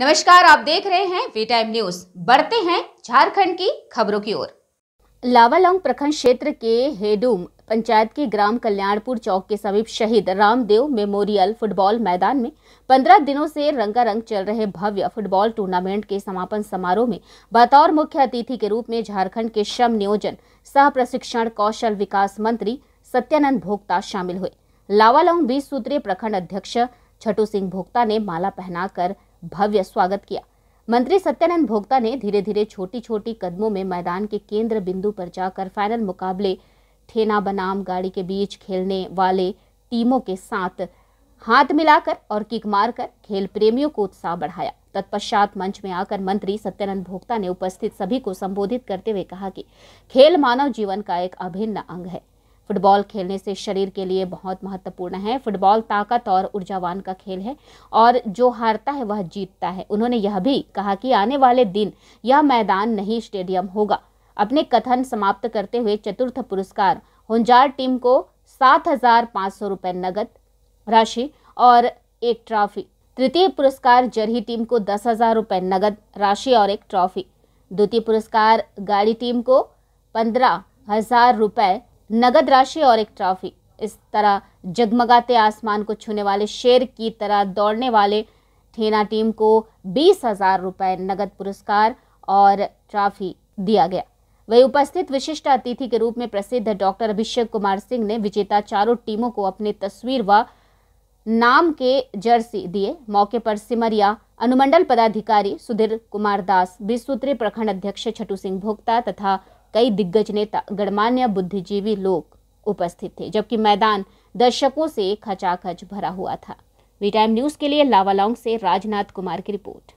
नमस्कार आप देख रहे हैं वी टाइम न्यूज बढ़ते हैं झारखंड की खबरों की ओर लावालोंग प्रखंड क्षेत्र के हेडुम पंचायत के ग्राम कल्याणपुर चौक के समीप शहीद रामदेव मेमोरियल फुटबॉल मैदान में पंद्रह दिनों से रंगारंग चल रहे भव्य फुटबॉल टूर्नामेंट के समापन समारोह में बतौर मुख्य अतिथि के रूप में झारखंड के श्रम नियोजन सह प्रशिक्षण कौशल विकास मंत्री सत्यानंद भोक्ता शामिल हुए लावालोंग बीस सूत्रीय प्रखंड अध्यक्ष छटू सिंह भोक्ता ने माला पहनाकर भव्य स्वागत किया मंत्री सत्यानंद भोक्ता ने धीरे धीरे छोटी छोटी कदमों में मैदान के केंद्र बिंदु पर जाकर फाइनल मुकाबले ठेना बनाम गाड़ी के बीच खेलने वाले टीमों के साथ हाथ मिलाकर और किक मारकर खेल प्रेमियों को उत्साह बढ़ाया तत्पश्चात मंच में आकर मंत्री सत्यानंद भोक्ता ने उपस्थित सभी को संबोधित करते हुए कहा कि खेल मानव जीवन का एक अभिन्न अंग है फुटबॉल खेलने से शरीर के लिए बहुत महत्वपूर्ण है फुटबॉल ताकत और ऊर्जावान का खेल है और जो हारता है वह जीतता है उन्होंने यह भी कहा कि आने वाले दिन यह मैदान नहीं स्टेडियम होगा अपने कथन समाप्त करते हुए चतुर्थ पुरस्कार होंजार टीम को सात हजार पाँच सौ रुपये नगद राशि और एक ट्रॉफी तृतीय पुरस्कार जरही टीम को दस हजार रुपये नगद राशि और एक ट्रॉफी द्वितीय पुरस्कार गाड़ी टीम को पंद्रह हजार रुपये नगद राशि और एक ट्रॉफी इस तरह जगमगाते आसमान को छूने वाले शेर की तरह दौड़ने वाले ठेना टीम को बीस हजार रुपये नगद पुरस्कार और ट्रॉफी दिया गया वही उपस्थित विशिष्ट अतिथि के रूप में प्रसिद्ध डॉक्टर अभिषेक कुमार सिंह ने विजेता चारों टीमों को अपनी तस्वीर व नाम के जर्सी दिए मौके पर सिमरिया अनुमंडल पदाधिकारी सुधीर कुमार दास बीस सूत्री प्रखंड अध्यक्ष छटू सिंह भोक्ता तथा कई दिग्गज नेता गणमान्य बुद्धिजीवी लोग उपस्थित थे जबकि मैदान दर्शकों से खचाखच भरा हुआ था वी टाइम न्यूज के लिए लावालोंग से राजनाथ कुमार की रिपोर्ट